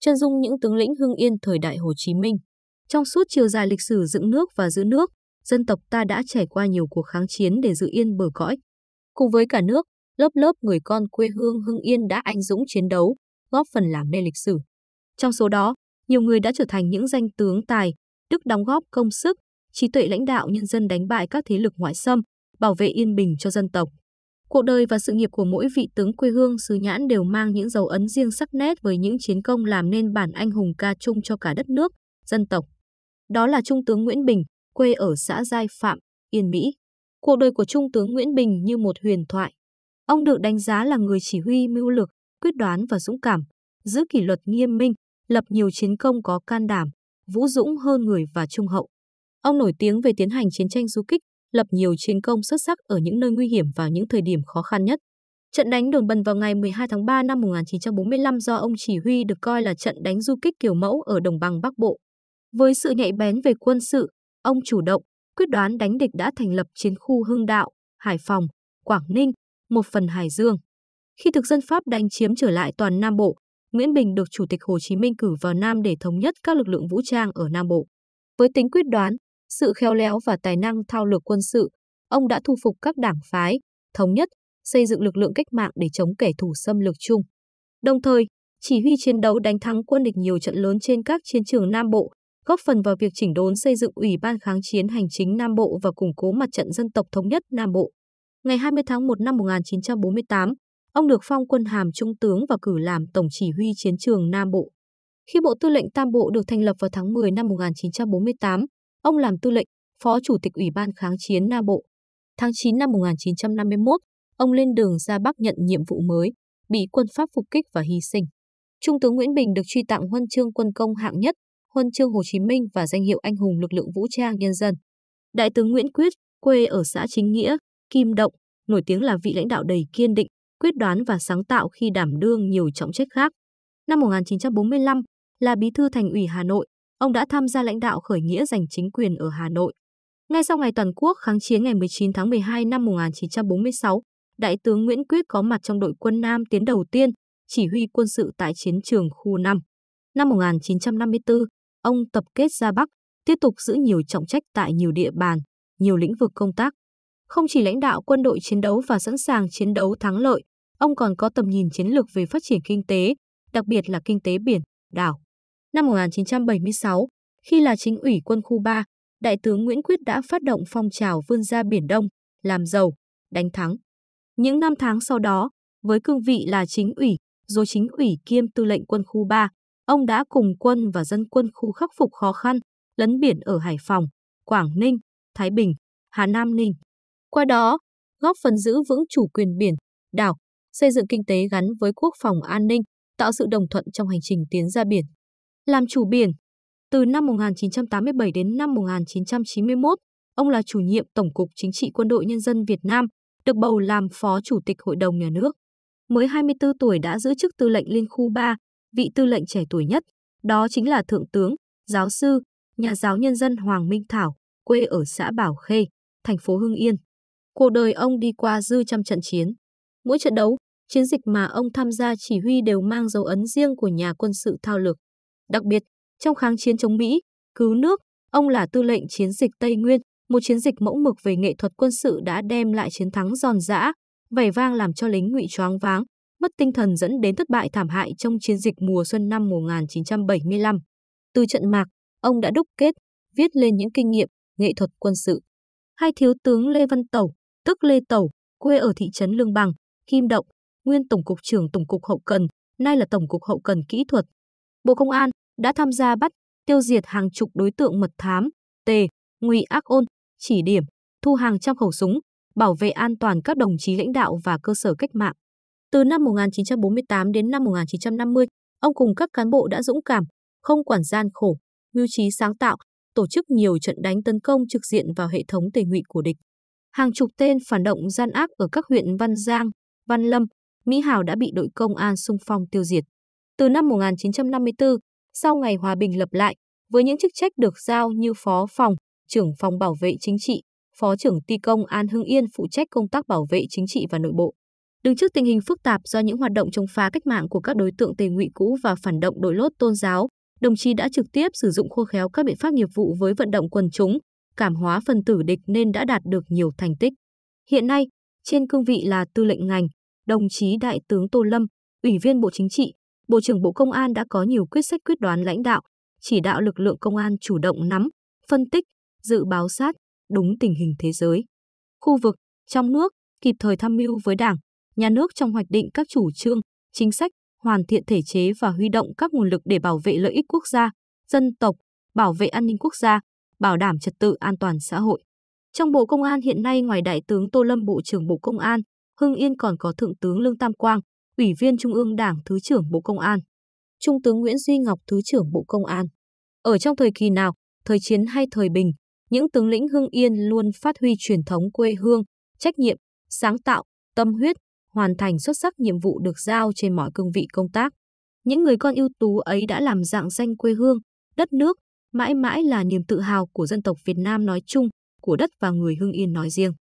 chân dung những tướng lĩnh hưng yên thời đại Hồ Chí Minh. Trong suốt chiều dài lịch sử dựng nước và giữ nước, dân tộc ta đã trải qua nhiều cuộc kháng chiến để giữ yên bờ cõi. Cùng với cả nước, lớp lớp người con quê hương Hưng Yên đã anh dũng chiến đấu, góp phần làm nên lịch sử. Trong số đó, nhiều người đã trở thành những danh tướng tài, đức đóng góp công sức, trí tuệ lãnh đạo nhân dân đánh bại các thế lực ngoại xâm, bảo vệ yên bình cho dân tộc. Cuộc đời và sự nghiệp của mỗi vị tướng quê hương xứ Nhãn đều mang những dấu ấn riêng sắc nét với những chiến công làm nên bản anh hùng ca chung cho cả đất nước, dân tộc. Đó là Trung tướng Nguyễn Bình, quê ở xã Giai Phạm, Yên Mỹ. Cuộc đời của Trung tướng Nguyễn Bình như một huyền thoại. Ông được đánh giá là người chỉ huy mưu lược, quyết đoán và dũng cảm, giữ kỷ luật nghiêm minh, lập nhiều chiến công có can đảm, vũ dũng hơn người và trung hậu. Ông nổi tiếng về tiến hành chiến tranh du kích, lập nhiều chiến công xuất sắc ở những nơi nguy hiểm và những thời điểm khó khăn nhất. Trận đánh Đồn Bần vào ngày 12 tháng 3 năm 1945 do ông chỉ huy được coi là trận đánh du kích kiểu mẫu ở đồng bằng Bắc Bộ. Với sự nhạy bén về quân sự, ông chủ động, quyết đoán đánh địch đã thành lập chiến khu Hưng Đạo, Hải Phòng, Quảng Ninh, một phần Hải Dương. Khi thực dân Pháp đánh chiếm trở lại toàn Nam Bộ, Nguyễn Bình được Chủ tịch Hồ Chí Minh cử vào Nam để thống nhất các lực lượng vũ trang ở Nam Bộ. Với tính quyết đoán, sự khéo léo và tài năng thao lược quân sự, ông đã thu phục các đảng phái, thống nhất, xây dựng lực lượng cách mạng để chống kẻ thù xâm lược chung. Đồng thời, chỉ huy chiến đấu đánh thắng quân địch nhiều trận lớn trên các chiến trường Nam Bộ, góp phần vào việc chỉnh đốn xây dựng Ủy ban kháng chiến hành chính Nam Bộ và củng cố mặt trận dân tộc thống nhất Nam Bộ. Ngày 20 tháng 1 năm 1948, ông được phong quân hàm trung tướng và cử làm tổng chỉ huy chiến trường Nam Bộ. Khi Bộ Tư lệnh Tam Bộ được thành lập vào tháng 10 năm 1948, Ông làm tư lệnh, phó chủ tịch Ủy ban kháng chiến Nam Bộ. Tháng 9 năm 1951, ông lên đường ra Bắc nhận nhiệm vụ mới, bị quân Pháp phục kích và hy sinh. Trung tướng Nguyễn Bình được truy tặng huân chương quân công hạng nhất, huân chương Hồ Chí Minh và danh hiệu anh hùng lực lượng vũ trang nhân dân. Đại tướng Nguyễn Quyết, quê ở xã Chính Nghĩa, Kim Động, nổi tiếng là vị lãnh đạo đầy kiên định, quyết đoán và sáng tạo khi đảm đương nhiều trọng trách khác. Năm 1945, là bí thư thành ủy Hà Nội, ông đã tham gia lãnh đạo khởi nghĩa giành chính quyền ở Hà Nội. Ngay sau ngày toàn quốc kháng chiến ngày 19 tháng 12 năm 1946, Đại tướng Nguyễn Quyết có mặt trong đội quân Nam tiến đầu tiên, chỉ huy quân sự tại chiến trường khu 5. Năm 1954, ông tập kết ra Bắc, tiếp tục giữ nhiều trọng trách tại nhiều địa bàn, nhiều lĩnh vực công tác. Không chỉ lãnh đạo quân đội chiến đấu và sẵn sàng chiến đấu thắng lợi, ông còn có tầm nhìn chiến lược về phát triển kinh tế, đặc biệt là kinh tế biển, đảo. Năm 1976, khi là chính ủy quân khu 3, Đại tướng Nguyễn Quyết đã phát động phong trào vươn ra Biển Đông, làm giàu, đánh thắng. Những năm tháng sau đó, với cương vị là chính ủy, rồi chính ủy kiêm tư lệnh quân khu 3, ông đã cùng quân và dân quân khu khắc phục khó khăn, lấn biển ở Hải Phòng, Quảng Ninh, Thái Bình, Hà Nam Ninh. Qua đó, góp phần giữ vững chủ quyền biển, đảo, xây dựng kinh tế gắn với quốc phòng an ninh, tạo sự đồng thuận trong hành trình tiến ra biển. Làm chủ biển, từ năm 1987 đến năm 1991, ông là chủ nhiệm Tổng cục Chính trị Quân đội Nhân dân Việt Nam, được bầu làm Phó Chủ tịch Hội đồng Nhà nước. Mới 24 tuổi đã giữ chức tư lệnh Liên khu 3, vị tư lệnh trẻ tuổi nhất, đó chính là Thượng tướng, giáo sư, nhà giáo nhân dân Hoàng Minh Thảo, quê ở xã Bảo Khê, thành phố Hưng Yên. Cuộc đời ông đi qua dư trăm trận chiến. Mỗi trận đấu, chiến dịch mà ông tham gia chỉ huy đều mang dấu ấn riêng của nhà quân sự thao lược. Đặc biệt, trong kháng chiến chống Mỹ, cứu nước, ông là tư lệnh chiến dịch Tây Nguyên, một chiến dịch mẫu mực về nghệ thuật quân sự đã đem lại chiến thắng giòn giã, vẻ vang làm cho lính ngụy choáng váng, mất tinh thần dẫn đến thất bại thảm hại trong chiến dịch mùa xuân năm 1975. Từ trận mạc, ông đã đúc kết, viết lên những kinh nghiệm nghệ thuật quân sự. Hai thiếu tướng Lê Văn Tẩu, tức Lê Tẩu, quê ở thị trấn Lương Bằng, Kim Động, nguyên Tổng cục trưởng Tổng cục Hậu cần, nay là Tổng cục Hậu cần Kỹ thuật, Bộ Công an đã tham gia bắt, tiêu diệt hàng chục đối tượng mật thám, tề, ngụy ác ôn, chỉ điểm, thu hàng trăm khẩu súng, bảo vệ an toàn các đồng chí lãnh đạo và cơ sở cách mạng. Từ năm 1948 đến năm 1950, ông cùng các cán bộ đã dũng cảm, không quản gian khổ, mưu trí sáng tạo, tổ chức nhiều trận đánh tấn công trực diện vào hệ thống tề ngụy của địch. Hàng chục tên phản động gian ác ở các huyện Văn Giang, Văn Lâm, Mỹ Hào đã bị đội công an xung phong tiêu diệt từ năm 1954 sau ngày hòa bình lập lại với những chức trách được giao như phó phòng, trưởng phòng bảo vệ chính trị, phó trưởng ti công An Hưng Yên phụ trách công tác bảo vệ chính trị và nội bộ. Đứng trước tình hình phức tạp do những hoạt động chống phá cách mạng của các đối tượng tề ngụy cũ và phản động đội lốt tôn giáo, đồng chí đã trực tiếp sử dụng khô khéo các biện pháp nghiệp vụ với vận động quần chúng, cảm hóa phần tử địch nên đã đạt được nhiều thành tích. Hiện nay, trên cương vị là tư lệnh ngành, đồng chí Đại tướng Tô Lâm, Ủy viên Bộ Chính trị, Bộ trưởng Bộ Công an đã có nhiều quyết sách quyết đoán lãnh đạo, chỉ đạo lực lượng công an chủ động nắm, phân tích, dự báo sát, đúng tình hình thế giới, khu vực, trong nước, kịp thời tham mưu với Đảng, Nhà nước trong hoạch định các chủ trương, chính sách, hoàn thiện thể chế và huy động các nguồn lực để bảo vệ lợi ích quốc gia, dân tộc, bảo vệ an ninh quốc gia, bảo đảm trật tự an toàn xã hội. Trong Bộ Công an hiện nay ngoài Đại tướng Tô Lâm Bộ trưởng Bộ Công an, Hưng Yên còn có Thượng tướng Lương Tam Quang, Ủy viên Trung ương Đảng Thứ trưởng Bộ Công an, Trung tướng Nguyễn Duy Ngọc Thứ trưởng Bộ Công an. Ở trong thời kỳ nào, thời chiến hay thời bình, những tướng lĩnh Hưng Yên luôn phát huy truyền thống quê hương, trách nhiệm, sáng tạo, tâm huyết, hoàn thành xuất sắc nhiệm vụ được giao trên mọi cương vị công tác. Những người con ưu tú ấy đã làm dạng danh quê hương, đất nước, mãi mãi là niềm tự hào của dân tộc Việt Nam nói chung, của đất và người Hưng Yên nói riêng.